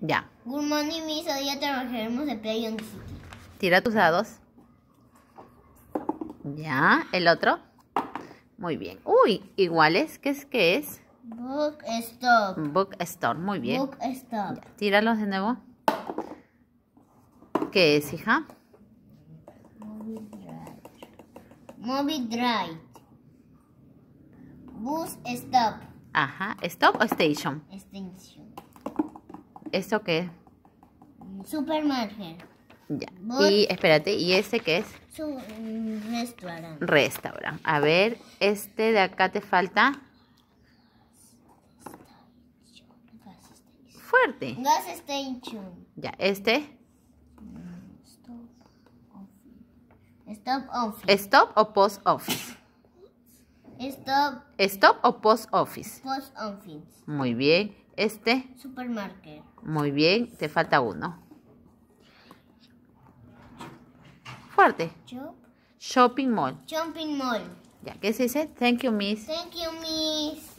Ya. Good morning, Miss. Hoy ya trabajaremos de Play on the City. Tira tus dados. Ya. ¿El otro? Muy bien. Uy, iguales. ¿Qué es? ¿Qué es? Book Stop. Book Store. Muy bien. Book Stop. Tíralos de nuevo. ¿Qué es, hija? Movie Drive. Movie Drive. Bus Stop. Ajá. ¿Stop o Station? Station. ¿Eso qué es? Ya. y espérate, ¿y ese qué es? restaurant. Restaurant. A ver, este de acá te falta. Fuerte. Gas station. Ya, este. Mm, stop off. Stop office. Stop o post office. Stop. Stop o post office. Post office. Muy bien. Este. Supermarket. Muy bien. Te falta uno. Fuerte. Shop. Shopping mall. Shopping mall. Ya, ¿qué se dice? Thank you, miss. Thank you, miss.